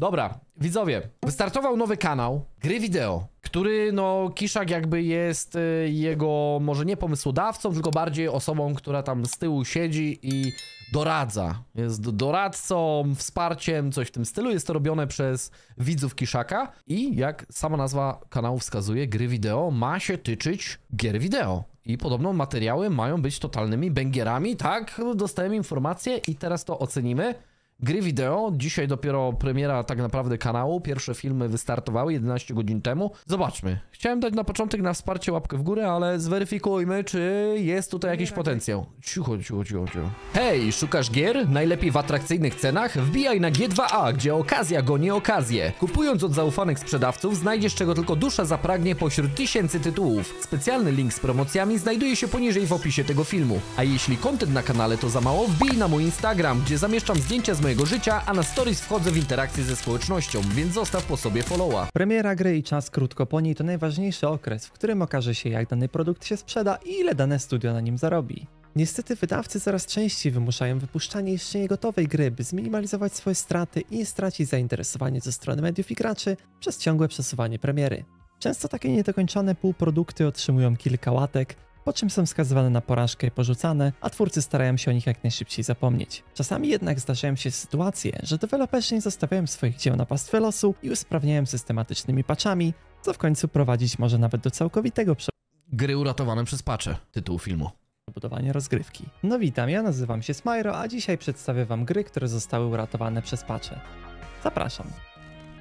Dobra, widzowie, wystartował nowy kanał, gry wideo, który no Kiszak jakby jest y, jego może nie pomysłodawcą, tylko bardziej osobą, która tam z tyłu siedzi i doradza. Jest doradcą, wsparciem, coś w tym stylu. Jest to robione przez widzów Kiszaka i jak sama nazwa kanału wskazuje, gry wideo ma się tyczyć gier wideo. I podobno materiały mają być totalnymi bęgierami, tak? Dostałem informację i teraz to ocenimy. Gry wideo, dzisiaj dopiero premiera tak naprawdę kanału, pierwsze filmy wystartowały 11 godzin temu. Zobaczmy. Chciałem dać na początek na wsparcie łapkę w górę, ale zweryfikujmy, czy jest tutaj jakiś potencjał. Cicho, cicho, cicho, cicho. Hej, szukasz gier? Najlepiej w atrakcyjnych cenach? Wbijaj na G2A, gdzie okazja goni okazję. Kupując od zaufanych sprzedawców, znajdziesz czego tylko dusza zapragnie pośród tysięcy tytułów. Specjalny link z promocjami znajduje się poniżej w opisie tego filmu. A jeśli kontent na kanale to za mało, wbij na mój Instagram, gdzie zamieszczam zdjęcia z mojego mojego życia, a na stories wchodzę w interakcję ze społecznością, więc zostaw po sobie followa. Premiera gry i czas krótko po niej to najważniejszy okres, w którym okaże się jak dany produkt się sprzeda i ile dane studio na nim zarobi. Niestety wydawcy coraz częściej wymuszają wypuszczanie jeszcze niegotowej gry, by zminimalizować swoje straty i nie stracić zainteresowanie ze strony mediów i graczy przez ciągłe przesuwanie premiery. Często takie niedokończone półprodukty otrzymują kilka łatek, po czym są skazywane na porażkę i porzucane, a twórcy starają się o nich jak najszybciej zapomnieć. Czasami jednak zdarzają się sytuacje, że deweloperzy nie zostawiają swoich dzieł na pastwę losu i usprawniają systematycznymi patchami, co w końcu prowadzić może nawet do całkowitego prze... Gry uratowane przez pacze, tytuł filmu budowanie rozgrywki. No witam, ja nazywam się Smyro, a dzisiaj przedstawię Wam gry, które zostały uratowane przez patche. Zapraszam.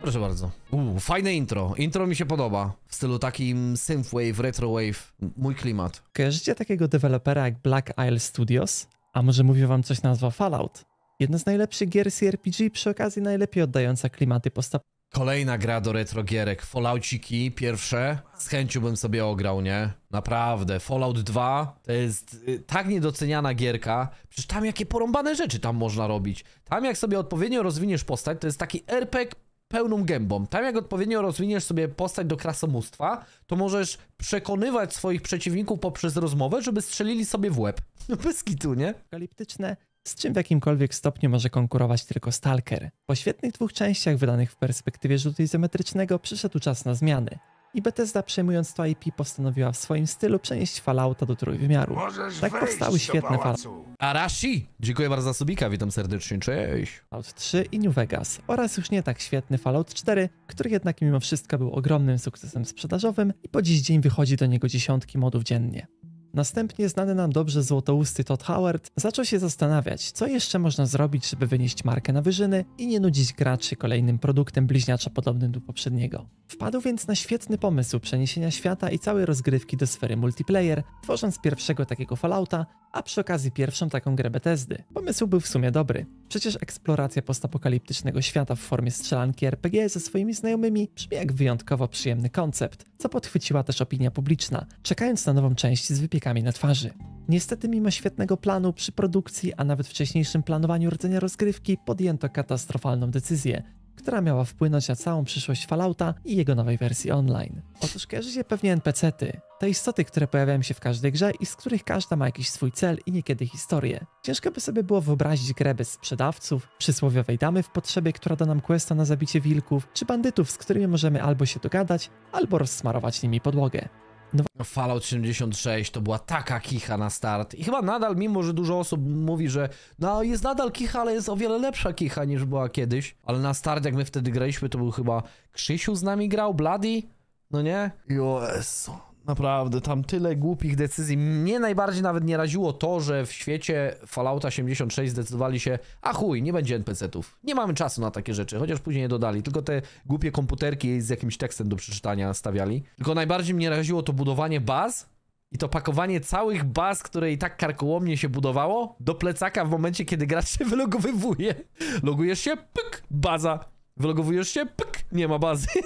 Proszę bardzo. Uuu, fajne intro. Intro mi się podoba. W stylu takim synthwave, retrowave. Mój klimat. Kojarzycie takiego dewelopera jak Black Isle Studios? A może mówię wam coś nazwa Fallout? Jedna z najlepszych gier CRPG przy okazji najlepiej oddająca klimaty postap... Kolejna gra do retro gierek. Fallouciki pierwsze. Z chęcią bym sobie ograł, nie? Naprawdę. Fallout 2 to jest y, tak niedoceniana gierka. Przecież tam jakie porąbane rzeczy tam można robić. Tam jak sobie odpowiednio rozwiniesz postać, to jest taki RPG pełną gębą. Tam jak odpowiednio rozwiniesz sobie postać do krasomóstwa, to możesz przekonywać swoich przeciwników poprzez rozmowę, żeby strzelili sobie w łeb. No bez kitu, nie? Apokaliptyczne, z czym w jakimkolwiek stopniu może konkurować tylko Stalker. Po świetnych dwóch częściach wydanych w perspektywie rzutu izometrycznego przyszedł czas na zmiany i Bethesda przejmując to IP postanowiła w swoim stylu przenieść Fallouta do trójwymiaru. Możesz tak powstały świetne Fallouty. Arashi! Dziękuję bardzo za subika, witam serdecznie, cześć! Fallout 3 i New Vegas oraz już nie tak świetny Fallout 4, który jednak mimo wszystko był ogromnym sukcesem sprzedażowym i po dziś dzień wychodzi do niego dziesiątki modów dziennie. Następnie znany nam dobrze złotousty Todd Howard zaczął się zastanawiać, co jeszcze można zrobić, żeby wynieść markę na wyżyny i nie nudzić graczy kolejnym produktem bliźniacza podobnym do poprzedniego. Wpadł więc na świetny pomysł przeniesienia świata i całej rozgrywki do sfery multiplayer, tworząc pierwszego takiego Fallouta, a przy okazji pierwszą taką grę Bethesdy. Pomysł był w sumie dobry. Przecież eksploracja postapokaliptycznego świata w formie strzelanki RPG ze swoimi znajomymi brzmi jak wyjątkowo przyjemny koncept, co podchwyciła też opinia publiczna, czekając na nową część z wypiekami na twarzy. Niestety mimo świetnego planu przy produkcji, a nawet wcześniejszym planowaniu rdzenia rozgrywki podjęto katastrofalną decyzję, która miała wpłynąć na całą przyszłość Fallouta i jego nowej wersji online. Otóż kojarzy się pewnie NPC-ty, te istoty, które pojawiają się w każdej grze i z których każda ma jakiś swój cel i niekiedy historię. Ciężko by sobie było wyobrazić grę bez sprzedawców, przysłowiowej damy w potrzebie, która da nam questa na zabicie wilków, czy bandytów, z którymi możemy albo się dogadać, albo rozsmarować nimi podłogę. No Fallout 76 to była taka kicha na start i chyba nadal, mimo że dużo osób mówi, że no jest nadal kicha, ale jest o wiele lepsza kicha niż była kiedyś, ale na start jak my wtedy graliśmy to był chyba Krzysiu z nami grał, Bloody, no nie? Jezu. Naprawdę, tam tyle głupich decyzji. Mnie najbardziej nawet nie raziło to, że w świecie Fallouta 76 zdecydowali się, a chuj, nie będzie NPC-ów. Nie mamy czasu na takie rzeczy, chociaż później je dodali. Tylko te głupie komputerki z jakimś tekstem do przeczytania stawiali. Tylko najbardziej mnie raziło to budowanie baz i to pakowanie całych baz, które i tak karkołomnie się budowało, do plecaka w momencie, kiedy gracz się wylogowywuje. Logujesz się, pyk, baza. Wylogowujesz się, pyk, nie ma bazy.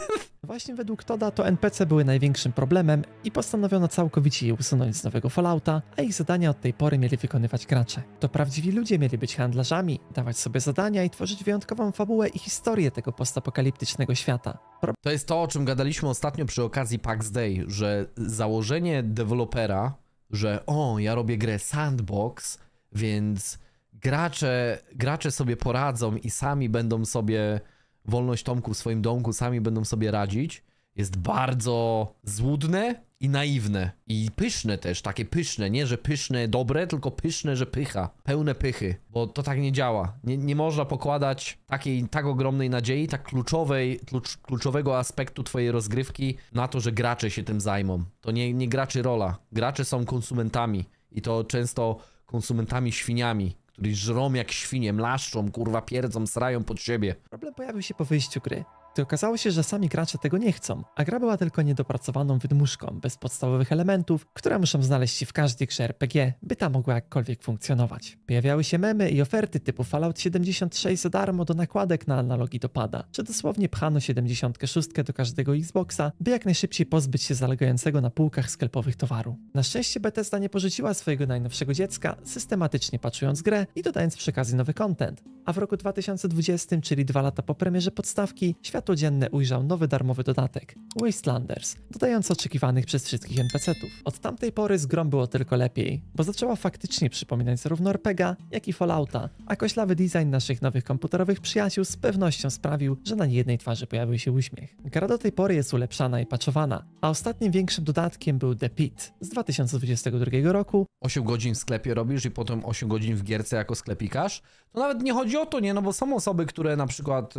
Właśnie według Toda to NPC były największym problemem i postanowiono całkowicie je usunąć z nowego Fallouta, a ich zadania od tej pory mieli wykonywać gracze. To prawdziwi ludzie mieli być handlarzami, dawać sobie zadania i tworzyć wyjątkową fabułę i historię tego postapokaliptycznego świata. Pro... To jest to, o czym gadaliśmy ostatnio przy okazji PAX Day, że założenie dewelopera, że o, ja robię grę sandbox, więc gracze, gracze sobie poradzą i sami będą sobie wolność Tomku w swoim domku, sami będą sobie radzić, jest bardzo złudne i naiwne. I pyszne też, takie pyszne, nie że pyszne, dobre, tylko pyszne, że pycha. Pełne pychy, bo to tak nie działa. Nie, nie można pokładać takiej, tak ogromnej nadziei, tak kluczowej, klucz, kluczowego aspektu twojej rozgrywki na to, że gracze się tym zajmą. To nie, nie graczy rola. Gracze są konsumentami i to często konsumentami świniami, Którzy żrą jak świnie, mlaszczą, kurwa, pierdzą, srają pod siebie. Problem pojawił się po wyjściu gry. Ty okazało się, że sami gracze tego nie chcą, a gra była tylko niedopracowaną wydmuszką, bez podstawowych elementów, które muszą znaleźć się w każdej grze RPG, by ta mogła jakkolwiek funkcjonować. Pojawiały się memy i oferty typu Fallout 76 za darmo do nakładek na analogi dopada, czy dosłownie pchano 76 do każdego Xboxa, by jak najszybciej pozbyć się zalegającego na półkach sklepowych towaru. Na szczęście Bethesda nie porzuciła swojego najnowszego dziecka, systematycznie patrując grę i dodając przy okazji nowy content. A w roku 2020, czyli dwa lata po premierze podstawki, światło dzienne ujrzał nowy darmowy dodatek Wastelanders, dodając oczekiwanych przez wszystkich NPC-ów. Od tamtej pory z grą było tylko lepiej, bo zaczęła faktycznie przypominać zarówno RPGa, jak i Fallouta, a koślawy design naszych nowych komputerowych przyjaciół z pewnością sprawił, że na jednej twarzy pojawił się uśmiech. Gra do tej pory jest ulepszana i patchowana, a ostatnim większym dodatkiem był The Pit z 2022 roku. 8 godzin w sklepie robisz i potem 8 godzin w gierce jako sklepikarz? To nawet nie chodzi o to, nie, no bo są osoby, które na przykład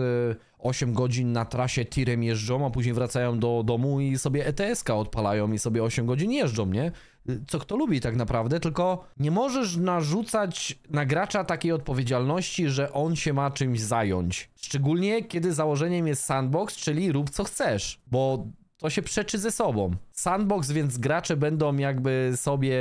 8 y, godzin na trasie tirem jeżdżą, a później wracają do domu i sobie ETS-ka odpalają i sobie 8 godzin jeżdżą, nie? Y, co kto lubi tak naprawdę, tylko nie możesz narzucać na gracza takiej odpowiedzialności, że on się ma czymś zająć. Szczególnie kiedy założeniem jest sandbox, czyli rób co chcesz, bo to się przeczy ze sobą. Sandbox, więc gracze będą jakby sobie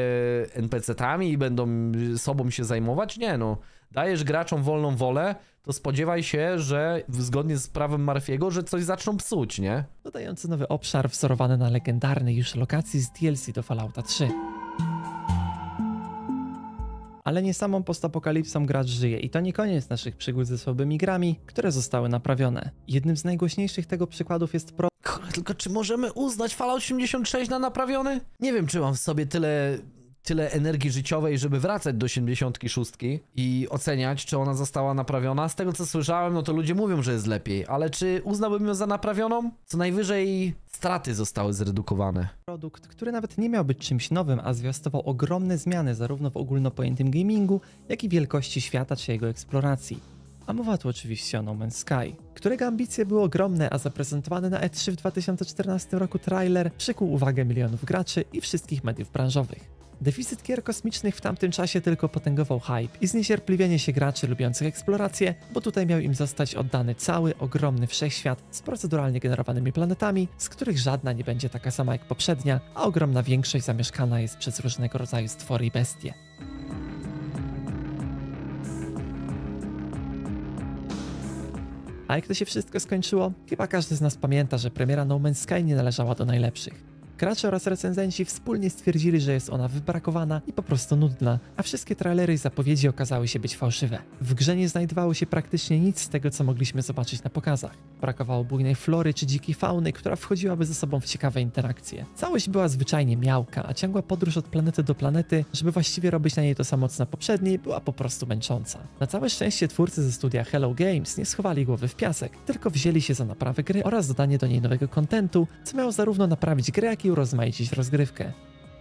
NPC-tami i będą y, sobą się zajmować? Nie no dajesz graczom wolną wolę, to spodziewaj się, że zgodnie z prawem Marfiego, że coś zaczną psuć, nie? Dodający nowy obszar wzorowany na legendarnej już lokacji z DLC do Fallouta 3. Ale nie samą postapokalipsą gracz żyje i to nie koniec naszych przygód ze słabymi grami, które zostały naprawione. Jednym z najgłośniejszych tego przykładów jest Pro... Kurde, tylko czy możemy uznać Fallout 86 na naprawiony? Nie wiem, czy mam w sobie tyle tyle energii życiowej, żeby wracać do 76 i oceniać, czy ona została naprawiona. Z tego co słyszałem, no to ludzie mówią, że jest lepiej, ale czy uznałbym ją za naprawioną? Co najwyżej straty zostały zredukowane. Produkt, który nawet nie miał być czymś nowym, a zwiastował ogromne zmiany zarówno w ogólnopojętym gamingu, jak i wielkości świata czy jego eksploracji. A mowa tu oczywiście o No Man's Sky, którego ambicje były ogromne, a zaprezentowany na E3 w 2014 roku trailer przykuł uwagę milionów graczy i wszystkich mediów branżowych. Deficyt gier kosmicznych w tamtym czasie tylko potęgował hype i zniecierpliwienie się graczy lubiących eksplorację, bo tutaj miał im zostać oddany cały ogromny wszechświat z proceduralnie generowanymi planetami, z których żadna nie będzie taka sama jak poprzednia, a ogromna większość zamieszkana jest przez różnego rodzaju stwory i bestie. A jak to się wszystko skończyło? Chyba każdy z nas pamięta, że premiera No Man's Sky nie należała do najlepszych. Gracze oraz recenzenci wspólnie stwierdzili, że jest ona wybrakowana i po prostu nudna, a wszystkie trailery i zapowiedzi okazały się być fałszywe. W grze nie znajdowało się praktycznie nic z tego, co mogliśmy zobaczyć na pokazach. Brakowało bujnej flory czy dzikiej fauny, która wchodziłaby ze sobą w ciekawe interakcje. Całość była zwyczajnie miałka, a ciągła podróż od planety do planety, żeby właściwie robić na niej to samo co na poprzedniej, była po prostu męcząca. Na całe szczęście twórcy ze studia Hello Games nie schowali głowy w piasek, tylko wzięli się za naprawę gry oraz dodanie do niej nowego kontentu, co miało zarówno naprawić grę, jak i urozmaicić rozgrywkę.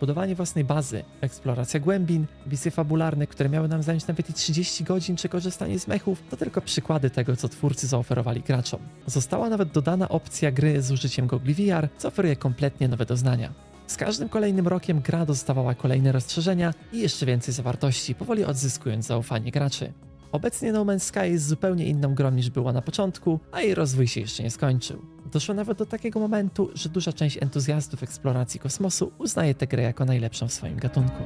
Budowanie własnej bazy, eksploracja głębin, misje fabularne, które miały nam zająć nawet i 30 godzin, czy korzystanie z mechów, to tylko przykłady tego, co twórcy zaoferowali graczom. Została nawet dodana opcja gry z użyciem gogli VR, co oferuje kompletnie nowe doznania. Z każdym kolejnym rokiem gra dostawała kolejne rozszerzenia i jeszcze więcej zawartości, powoli odzyskując zaufanie graczy. Obecnie No Man's Sky jest zupełnie inną grą niż była na początku, a jej rozwój się jeszcze nie skończył. Doszło nawet do takiego momentu, że duża część entuzjastów eksploracji kosmosu uznaje tę grę jako najlepszą w swoim gatunku.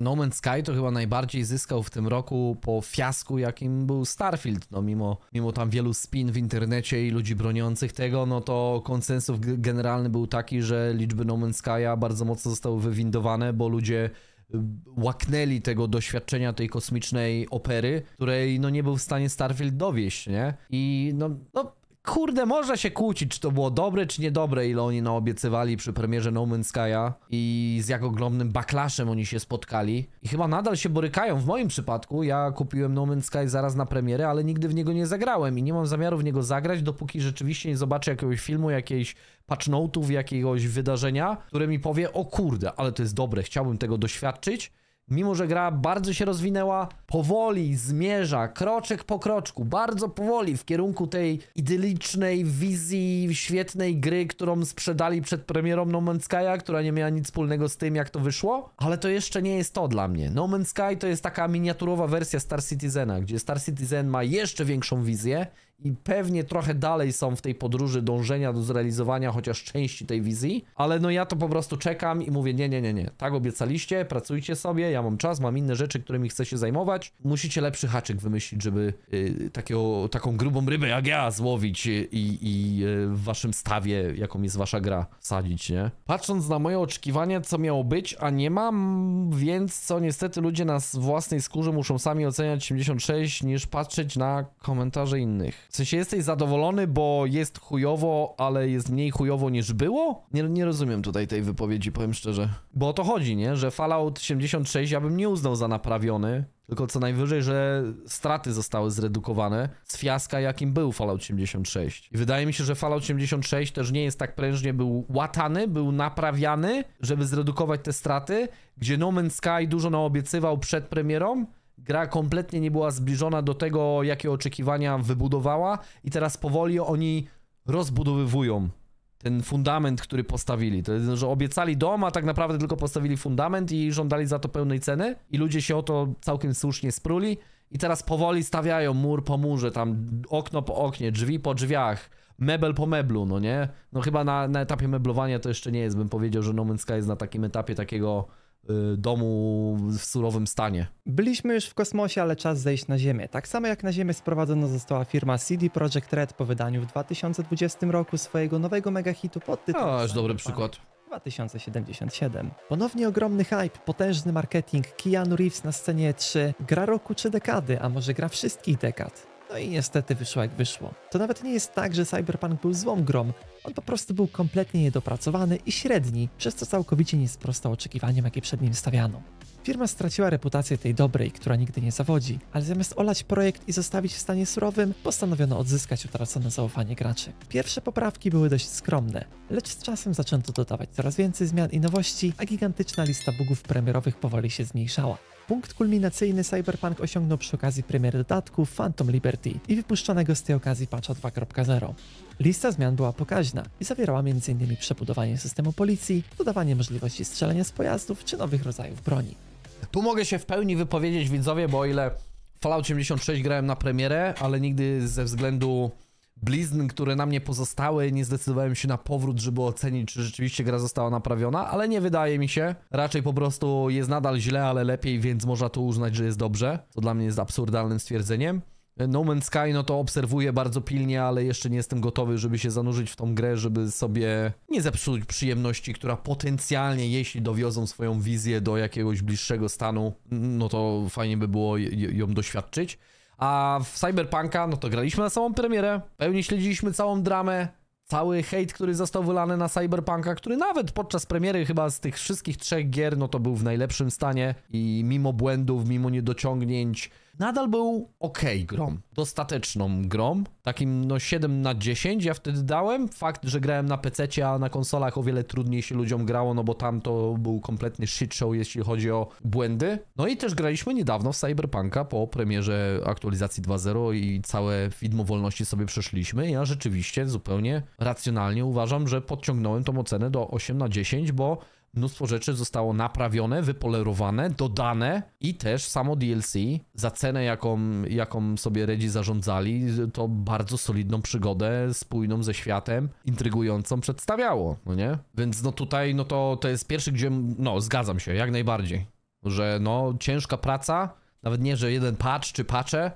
No Man's Sky to chyba najbardziej zyskał w tym roku po fiasku, jakim był Starfield. No mimo, mimo tam wielu spin w internecie i ludzi broniących tego, no to konsensus generalny był taki, że liczby No Man's Sky'a bardzo mocno zostały wywindowane, bo ludzie y, łaknęli tego doświadczenia tej kosmicznej opery, której no nie był w stanie Starfield dowieść, nie? I no, no kurde, można się kłócić, czy to było dobre, czy niedobre, ile oni naobiecywali przy premierze No Man's Sky'a i z jak ogromnym backlashem oni się spotkali. I chyba nadal się borykają, w moim przypadku. Ja kupiłem No Man's Sky zaraz na premierę, ale nigdy w niego nie zagrałem i nie mam zamiaru w niego zagrać, dopóki rzeczywiście nie zobaczę jakiegoś filmu, jakiejś patch jakiegoś wydarzenia, które mi powie, o kurde, ale to jest dobre, chciałbym tego doświadczyć. Mimo, że gra bardzo się rozwinęła, powoli zmierza, kroczek po kroczku, bardzo powoli w kierunku tej idylicznej wizji świetnej gry, którą sprzedali przed premierą No Man's Sky'a, która nie miała nic wspólnego z tym, jak to wyszło, ale to jeszcze nie jest to dla mnie. No Man's Sky to jest taka miniaturowa wersja Star Citizena, gdzie Star Citizen ma jeszcze większą wizję, i pewnie trochę dalej są w tej podróży dążenia do zrealizowania chociaż części tej wizji, ale no ja to po prostu czekam i mówię nie, nie, nie, nie, tak obiecaliście, pracujcie sobie, ja mam czas, mam inne rzeczy, którymi chcę się zajmować, musicie lepszy haczyk wymyślić, żeby y, takiego, taką grubą rybę jak ja złowić i, i y, w waszym stawie, jaką jest wasza gra, sadzić, nie? Patrząc na moje oczekiwania, co miało być, a nie mam, więc co niestety ludzie na własnej skórze muszą sami oceniać 76 niż patrzeć na komentarze innych. W sensie jesteś zadowolony, bo jest chujowo, ale jest mniej chujowo niż było? Nie, nie rozumiem tutaj tej wypowiedzi, powiem szczerze. Bo o to chodzi, nie? Że Fallout 76 ja bym nie uznał za naprawiony, tylko co najwyżej, że straty zostały zredukowane z fiaska, jakim był Fallout 76. I wydaje mi się, że Fallout 76 też nie jest tak prężnie był łatany, był naprawiany, żeby zredukować te straty, gdzie No Man's Sky dużo naobiecywał przed premierą, gra kompletnie nie była zbliżona do tego, jakie oczekiwania wybudowała i teraz powoli oni rozbudowywują ten fundament, który postawili. To jest, że obiecali dom, a tak naprawdę tylko postawili fundament i żądali za to pełnej ceny i ludzie się o to całkiem słusznie spruli i teraz powoli stawiają mur po murze, tam okno po oknie, drzwi po drzwiach, mebel po meblu, no nie? No chyba na, na etapie meblowania to jeszcze nie jest, bym powiedział, że No Man's Sky jest na takim etapie takiego Y, domu w surowym stanie. Byliśmy już w kosmosie, ale czas zejść na Ziemię. Tak samo jak na Ziemię sprowadzona została firma CD Projekt Red po wydaniu w 2020 roku swojego nowego megahitu pod tytułem... Aż dobry przykład. 2077. Ponownie ogromny hype, potężny marketing, Keanu Reeves na scenie 3, gra roku czy dekady, a może gra wszystkich dekad. No i niestety wyszło jak wyszło. To nawet nie jest tak, że Cyberpunk był złą grą, on po prostu był kompletnie niedopracowany i średni, przez co całkowicie nie sprostał oczekiwaniom, jakie przed nim stawiano. Firma straciła reputację tej dobrej, która nigdy nie zawodzi, ale zamiast olać projekt i zostawić w stanie surowym, postanowiono odzyskać utracone zaufanie graczy. Pierwsze poprawki były dość skromne, lecz z czasem zaczęto dodawać coraz więcej zmian i nowości, a gigantyczna lista bugów premierowych powoli się zmniejszała. Punkt kulminacyjny Cyberpunk osiągnął przy okazji premiery dodatku Phantom Liberty i wypuszczonego z tej okazji patcha 2.0. Lista zmian była pokaźna i zawierała m.in. przebudowanie systemu policji, dodawanie możliwości strzelania z pojazdów czy nowych rodzajów broni. Tu mogę się w pełni wypowiedzieć widzowie, bo o ile Fallout 76 grałem na premierę, ale nigdy ze względu blizn, które na mnie pozostały, nie zdecydowałem się na powrót, żeby ocenić, czy rzeczywiście gra została naprawiona, ale nie wydaje mi się. Raczej po prostu jest nadal źle, ale lepiej, więc można to uznać, że jest dobrze, To dla mnie jest absurdalnym stwierdzeniem. No Man's Sky, no to obserwuję bardzo pilnie, ale jeszcze nie jestem gotowy, żeby się zanurzyć w tą grę, żeby sobie nie zepsuć przyjemności, która potencjalnie, jeśli dowiozą swoją wizję do jakiegoś bliższego stanu, no to fajnie by było ją doświadczyć. A w Cyberpunka, no to graliśmy na samą premierę, pełni śledziliśmy całą dramę, cały hejt, który został wylany na Cyberpunka, który nawet podczas premiery chyba z tych wszystkich trzech gier, no to był w najlepszym stanie i mimo błędów, mimo niedociągnięć, nadal był ok grom, dostateczną grom, takim no 7 na 10 ja wtedy dałem, fakt, że grałem na PC, a na konsolach o wiele trudniej się ludziom grało, no bo tam to był kompletny shit show, jeśli chodzi o błędy. No i też graliśmy niedawno w Cyberpunka po premierze aktualizacji 2.0 i całe widmo wolności sobie przeszliśmy. Ja rzeczywiście zupełnie racjonalnie uważam, że podciągnąłem tą ocenę do 8 na 10, bo mnóstwo rzeczy zostało naprawione, wypolerowane, dodane i też samo DLC za cenę, jaką, jaką sobie Redzi zarządzali, to bardzo solidną przygodę, spójną ze światem, intrygującą przedstawiało, no nie? Więc no tutaj, no to, to jest pierwszy, gdzie, no zgadzam się, jak najbardziej, że no ciężka praca, nawet nie, że jeden patch czy pacze,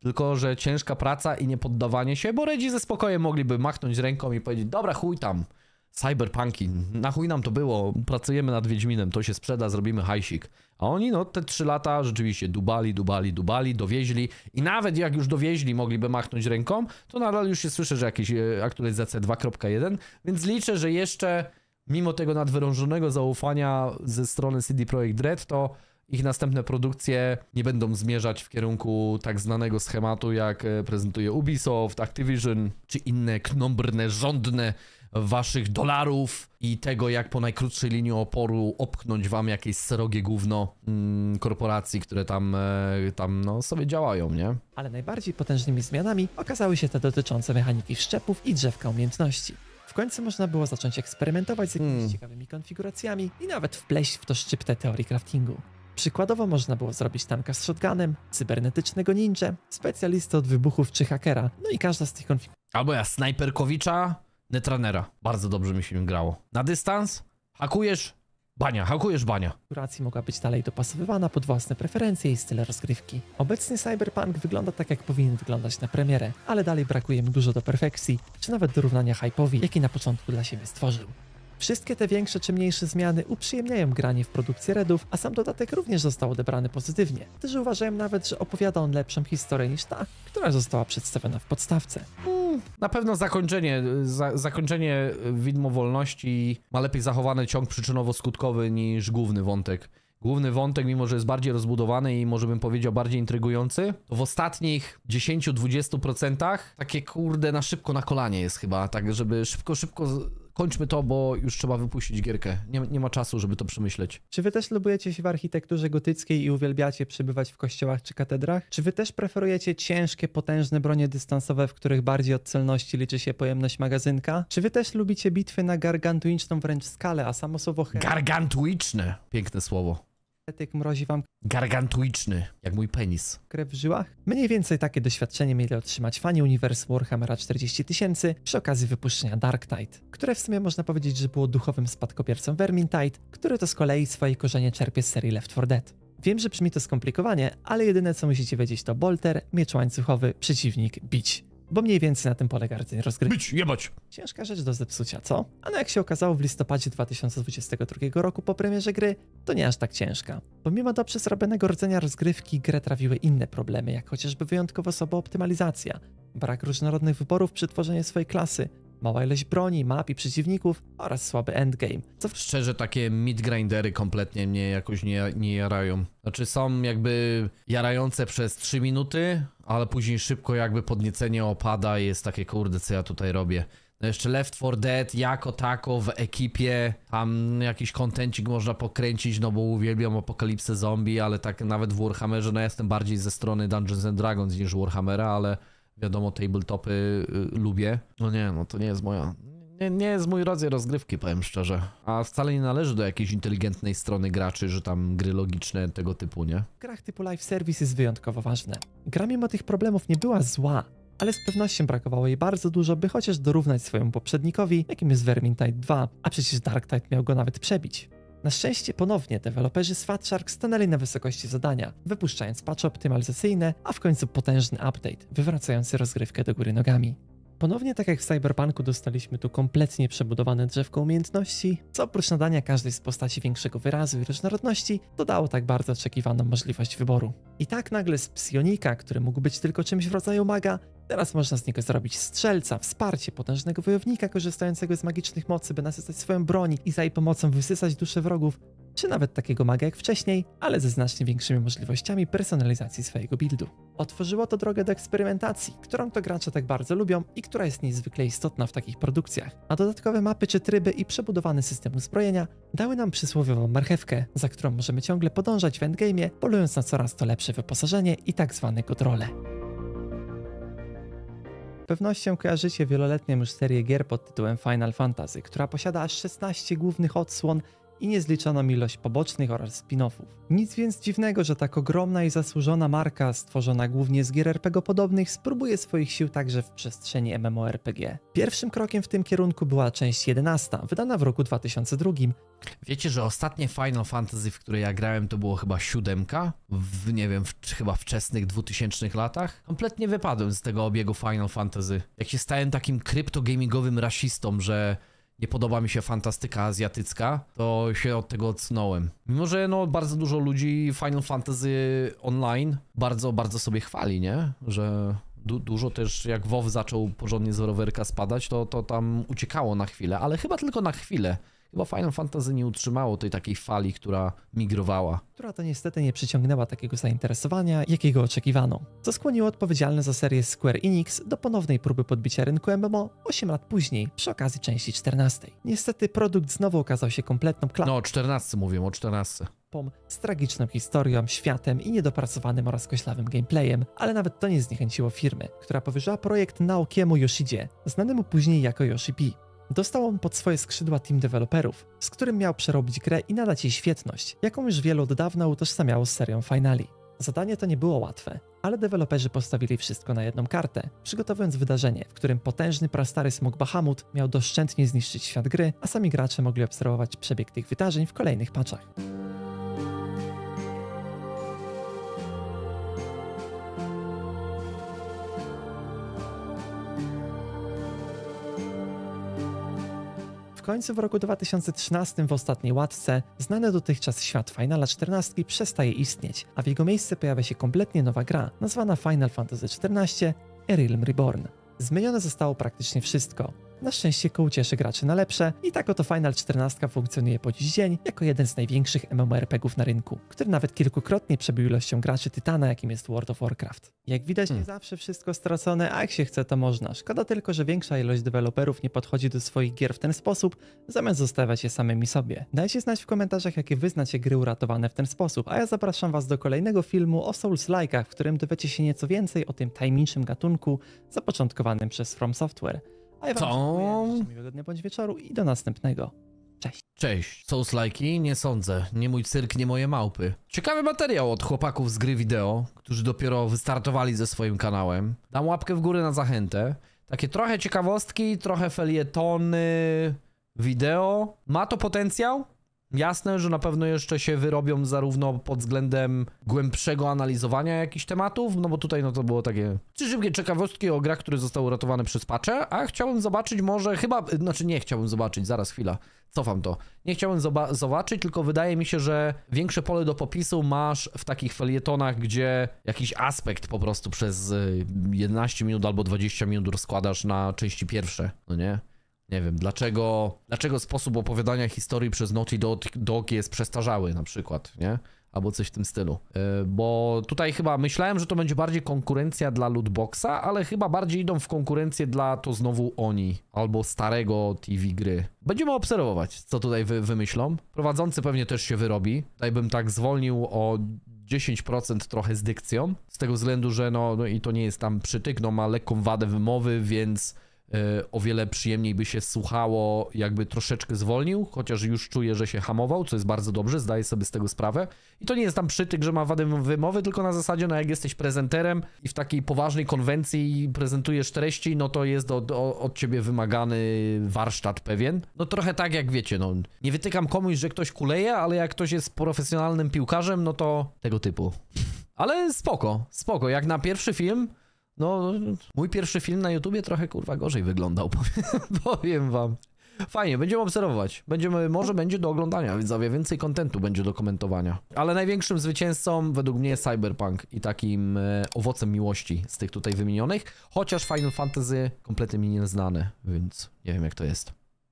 tylko, że ciężka praca i niepoddawanie się, bo Redzi ze spokojem mogliby machnąć ręką i powiedzieć, dobra, chuj tam, cyberpunki, na chuj nam to było, pracujemy nad Wiedźminem, to się sprzeda, zrobimy hajsik. A oni no te trzy lata rzeczywiście dubali, dubali, dubali, dowieźli i nawet jak już dowieźli, mogliby machnąć ręką, to nadal już się słyszy, że jakieś aktualizacja 2.1, więc liczę, że jeszcze mimo tego nadwyrążonego zaufania ze strony CD Projekt Red, to ich następne produkcje nie będą zmierzać w kierunku tak znanego schematu, jak e, prezentuje Ubisoft, Activision czy inne knobrne, rządne waszych dolarów i tego, jak po najkrótszej linii oporu opchnąć wam jakieś srogie gówno mm, korporacji, które tam, e, tam no, sobie działają, nie? Ale najbardziej potężnymi zmianami okazały się te dotyczące mechaniki szczepów i drzewka umiejętności. W końcu można było zacząć eksperymentować z jakimiś hmm. ciekawymi konfiguracjami i nawet wpleść w to szczyptę teorii craftingu. Przykładowo można było zrobić tanka z shotgunem, cybernetycznego ninja, specjalistę od wybuchów czy hakera, no i każda z tych konfiguracji. Albo ja snajperkowicza, Netranera. Bardzo dobrze mi się im grało. Na dystans hakujesz bania, hakujesz bania. Kuracji mogła być dalej dopasowywana pod własne preferencje i style rozgrywki. Obecnie Cyberpunk wygląda tak, jak powinien wyglądać na premierę, ale dalej brakuje mu dużo do perfekcji, czy nawet do równania hype'owi, jaki na początku dla siebie stworzył. Wszystkie te większe czy mniejsze zmiany uprzyjemniają granie w produkcję Redów, a sam dodatek również został odebrany pozytywnie, gdyż uważałem nawet, że opowiada on lepszą historię niż ta, która została przedstawiona w podstawce. Hmm, na pewno zakończenie, za, zakończenie widmo wolności ma lepiej zachowany ciąg przyczynowo-skutkowy niż główny wątek główny wątek, mimo że jest bardziej rozbudowany i może bym powiedział bardziej intrygujący, to w ostatnich 10-20% takie kurde na szybko na kolanie jest chyba, tak żeby szybko, szybko kończmy to, bo już trzeba wypuścić gierkę. Nie, nie ma czasu, żeby to przemyśleć. Czy wy też lubujecie się w architekturze gotyckiej i uwielbiacie przebywać w kościołach czy katedrach? Czy wy też preferujecie ciężkie, potężne bronie dystansowe, w których bardziej od celności liczy się pojemność magazynka? Czy wy też lubicie bitwy na gargantuiczną wręcz skalę, a samo słowo... Gargantuiczne! Piękne słowo. Etyk mrozi wam gargantuiczny, jak mój penis. Krew w żyłach? Mniej więcej takie doświadczenie mieli otrzymać fani uniwersum Warhammera 40 tysięcy przy okazji wypuszczenia Dark Tide, które w sumie można powiedzieć, że było duchowym spadkobiercą Vermintide, który to z kolei swoje korzenie czerpie z serii Left 4 Dead. Wiem, że brzmi to skomplikowanie, ale jedyne co musicie wiedzieć to bolter, miecz łańcuchowy, przeciwnik, bić. Bo mniej więcej na tym polega rdzeń rozgrywki. Być, jebać! Ciężka rzecz do zepsucia, co? Ale no jak się okazało w listopadzie 2022 roku po premierze gry, to nie aż tak ciężka. Pomimo dobrze zrobionego rdzenia rozgrywki, grę trawiły inne problemy, jak chociażby wyjątkowo słaba optymalizacja, brak różnorodnych wyborów przy tworzeniu swojej klasy, mała ilość broni, map i przeciwników oraz słaby endgame. Co... Szczerze, takie midgrindery kompletnie mnie jakoś nie, nie jarają. Znaczy są jakby jarające przez 3 minuty, ale później szybko jakby podniecenie opada i jest takie, kurde, co ja tutaj robię. No jeszcze Left 4 Dead jako tako w ekipie, tam jakiś kontencik można pokręcić, no bo uwielbiam apokalipsę zombie, ale tak nawet w Warhammerze, no ja jestem bardziej ze strony Dungeons and Dragons niż Warhammera, ale wiadomo, tabletopy y, lubię. No nie, no to nie jest moja, nie, nie jest mój rodzaj rozgrywki, powiem szczerze. A wcale nie należy do jakiejś inteligentnej strony graczy, że tam gry logiczne tego typu, nie? W grach typu live service jest wyjątkowo ważne. Gra mimo tych problemów nie była zła, ale z pewnością brakowało jej bardzo dużo, by chociaż dorównać swojemu poprzednikowi, jakim jest Vermintide 2, a przecież Darktide miał go nawet przebić. Na szczęście ponownie deweloperzy z Fat Shark stanęli na wysokości zadania, wypuszczając patche optymalizacyjne, a w końcu potężny update, wywracający rozgrywkę do góry nogami. Ponownie tak jak w Cyberpunku dostaliśmy tu kompletnie przebudowane drzewko umiejętności, co oprócz nadania każdej z postaci większego wyrazu i różnorodności dodało tak bardzo oczekiwaną możliwość wyboru. I tak nagle z psionika, który mógł być tylko czymś w rodzaju maga, teraz można z niego zrobić strzelca, wsparcie potężnego wojownika korzystającego z magicznych mocy, by nasycać swoją broń i za jej pomocą wysysać dusze wrogów, czy nawet takiego maga jak wcześniej, ale ze znacznie większymi możliwościami personalizacji swojego buildu. Otworzyło to drogę do eksperymentacji, którą to gracze tak bardzo lubią i która jest niezwykle istotna w takich produkcjach. A dodatkowe mapy czy tryby i przebudowany system uzbrojenia dały nam przysłowiową marchewkę, za którą możemy ciągle podążać w endgame, polując na coraz to lepsze wyposażenie i tak zwane kontrole pewnością kojarzycie wieloletnią już serię gier pod tytułem Final Fantasy, która posiada aż 16 głównych odsłon i niezliczoną ilość pobocznych oraz spin-offów. Nic więc dziwnego, że tak ogromna i zasłużona marka, stworzona głównie z gier RPG podobnych, spróbuje swoich sił także w przestrzeni MMORPG. Pierwszym krokiem w tym kierunku była część 11, wydana w roku 2002. Wiecie, że ostatnie Final Fantasy, w które ja grałem, to było chyba siódemka, w, nie wiem, w, chyba wczesnych 2000 latach. Kompletnie wypadłem z tego obiegu Final Fantasy. Jak się stałem takim kryptogamingowym rasistą, że nie podoba mi się fantastyka azjatycka, to się od tego odsunąłem. Mimo, że no bardzo dużo ludzi Final Fantasy Online bardzo, bardzo sobie chwali, nie? Że du dużo też, jak WoW zaczął porządnie z rowerka spadać, to, to tam uciekało na chwilę, ale chyba tylko na chwilę chyba Final Fantasy nie utrzymało tej takiej fali, która migrowała. Która to niestety nie przyciągnęła takiego zainteresowania, jakiego oczekiwano. Co skłoniło odpowiedzialne za serię Square Enix do ponownej próby podbicia rynku MMO 8 lat później, przy okazji części 14. Niestety produkt znowu okazał się kompletną klapą. No, o 14 mówię, o 14 z tragiczną historią, światem i niedopracowanym oraz koślawym gameplayem, ale nawet to nie zniechęciło firmy, która powierzyła projekt Naokiemu Yoshidzie, znanemu później jako Yoshi P. Dostał on pod swoje skrzydła team deweloperów, z którym miał przerobić grę i nadać jej świetność, jaką już wielu od dawna utożsamiało z serią Finali. Zadanie to nie było łatwe, ale deweloperzy postawili wszystko na jedną kartę, przygotowując wydarzenie, w którym potężny prastary smog Bahamut miał doszczętnie zniszczyć świat gry, a sami gracze mogli obserwować przebieg tych wydarzeń w kolejnych paczach. końcu w roku 2013 w ostatniej łatce znany dotychczas świat Finala 14 przestaje istnieć, a w jego miejsce pojawia się kompletnie nowa gra, nazwana Final Fantasy XIV A Realm Reborn. Zmienione zostało praktycznie wszystko. Na szczęście ku cieszy graczy na lepsze i tak oto Final 14 funkcjonuje po dziś dzień jako jeden z największych MMORPGów na rynku, który nawet kilkukrotnie przebił ilością graczy Tytana, jakim jest World of Warcraft. Jak widać nie hmm. zawsze wszystko stracone, a jak się chce to można. Szkoda tylko, że większa ilość deweloperów nie podchodzi do swoich gier w ten sposób, zamiast zostawiać je samymi sobie. Dajcie znać w komentarzach, jakie wyznacie gry uratowane w ten sposób, a ja zapraszam was do kolejnego filmu o Souls-like'ach, w którym dowiecie się nieco więcej o tym tajemniczym gatunku zapoczątkowanym przez From Software. A ja Co? Miłego dnia bądź wieczoru i do następnego. Cześć. Cześć. Souls-like'i? Nie sądzę. Nie mój cyrk, nie moje małpy. Ciekawy materiał od chłopaków z gry wideo, którzy dopiero wystartowali ze swoim kanałem. Dam łapkę w górę na zachętę. Takie trochę ciekawostki, trochę felietony, wideo. Ma to potencjał? Jasne, że na pewno jeszcze się wyrobią zarówno pod względem głębszego analizowania jakichś tematów, no bo tutaj no to było takie trzy szybkie ciekawostki o grach, które zostały uratowane przez pacze, a chciałbym zobaczyć może chyba, znaczy nie chciałbym zobaczyć, zaraz chwila, cofam to. Nie chciałem zobaczyć, tylko wydaje mi się, że większe pole do popisu masz w takich felietonach, gdzie jakiś aspekt po prostu przez 11 y, minut albo 20 minut rozkładasz na części pierwsze, no nie? nie wiem, dlaczego, dlaczego sposób opowiadania historii przez Naughty Dog, Dog jest przestarzały na przykład, nie? Albo coś w tym stylu. E, bo tutaj chyba myślałem, że to będzie bardziej konkurencja dla lootboxa, ale chyba bardziej idą w konkurencję dla to znowu oni albo starego TV gry. Będziemy obserwować, co tutaj wy, wymyślą. Prowadzący pewnie też się wyrobi. Tutaj bym tak zwolnił o 10% trochę z dykcją, z tego względu, że no, no i to nie jest tam przytyk, no ma lekką wadę wymowy, więc Y, o wiele przyjemniej by się słuchało, jakby troszeczkę zwolnił, chociaż już czuję, że się hamował, co jest bardzo dobrze, zdaję sobie z tego sprawę. I to nie jest tam przytyk, że ma wadę wymowy, tylko na zasadzie, no jak jesteś prezenterem i w takiej poważnej konwencji prezentujesz treści, no to jest od, od ciebie wymagany warsztat pewien. No trochę tak jak wiecie, no nie wytykam komuś, że ktoś kuleje, ale jak ktoś jest profesjonalnym piłkarzem, no to tego typu. Ale spoko, spoko, jak na pierwszy film no, mój pierwszy film na YouTubie trochę kurwa gorzej wyglądał, powiem wam. Fajnie, będziemy obserwować. Będziemy, może będzie do oglądania, widzowie, więcej kontentu będzie do komentowania. Ale największym zwycięzcą według mnie jest Cyberpunk i takim e, owocem miłości z tych tutaj wymienionych. Chociaż Final Fantasy kompletnie mi nieznane, więc nie wiem jak to jest.